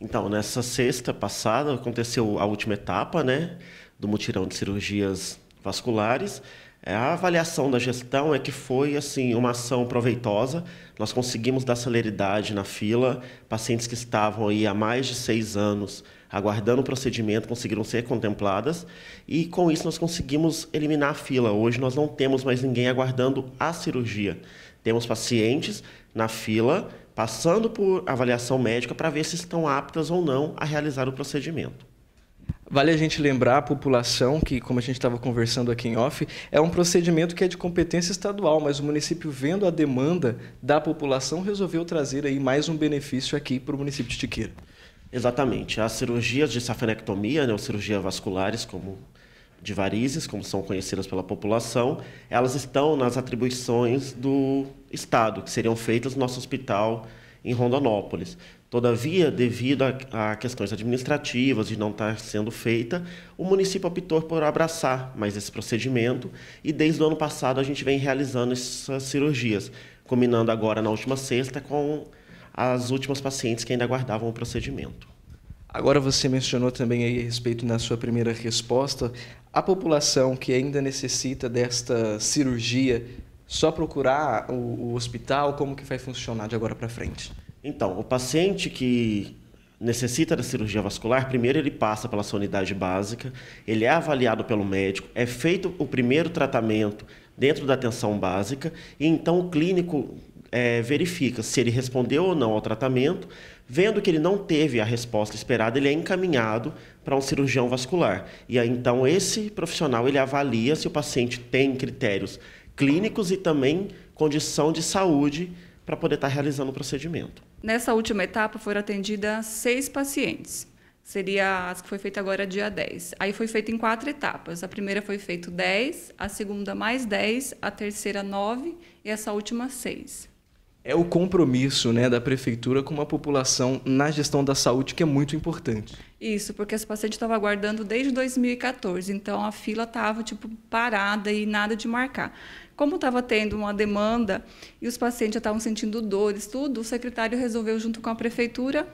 Então, nessa sexta passada aconteceu a última etapa, né, do mutirão de cirurgias vasculares. É, a avaliação da gestão é que foi assim uma ação proveitosa. Nós conseguimos dar celeridade na fila. Pacientes que estavam aí há mais de seis anos aguardando o procedimento conseguiram ser contempladas e com isso nós conseguimos eliminar a fila. Hoje nós não temos mais ninguém aguardando a cirurgia. Temos pacientes na fila passando por avaliação médica para ver se estão aptas ou não a realizar o procedimento. Vale a gente lembrar a população que, como a gente estava conversando aqui em off, é um procedimento que é de competência estadual, mas o município, vendo a demanda da população, resolveu trazer aí mais um benefício aqui para o município de Tiqueira. Exatamente. As cirurgias de safanectomia, né, cirurgias vasculares, como de varizes, como são conhecidas pela população, elas estão nas atribuições do Estado, que seriam feitas no nosso hospital em Rondonópolis. Todavia, devido a, a, questões administrativas de não estar sendo feita, o município optou por abraçar mais esse procedimento e desde o ano passado a gente vem realizando essas cirurgias, combinando agora na última sexta com as últimas pacientes que ainda aguardavam o procedimento. Agora você mencionou também aí a respeito na sua primeira resposta a população que ainda necessita desta cirurgia, só procurar o, o hospital, como que vai funcionar de agora para frente? Então, o paciente que necessita da cirurgia vascular, primeiro ele passa pela sua unidade básica, ele é avaliado pelo médico, é feito o primeiro tratamento dentro da atenção básica e então o clínico é, verifica se ele respondeu ou não ao tratamento. Vendo que ele não teve a resposta esperada, ele é encaminhado para um cirurgião vascular. E aí, então, esse profissional ele avalia se o paciente tem critérios clínicos e também condição de saúde para poder estar realizando o procedimento. Nessa última etapa foram atendidas seis pacientes. Seria as que foi feita agora dia 10. Aí foi feito em quatro etapas. A primeira foi feito 10, a segunda mais 10, a terceira 9 e essa última 6 é o compromisso né, da prefeitura com a população na gestão da saúde, que é muito importante. Isso, porque esse paciente estava aguardando desde 2014, então a fila estava tipo, parada e nada de marcar. Como estava tendo uma demanda e os pacientes já estavam sentindo dores, tudo, o secretário resolveu, junto com a prefeitura,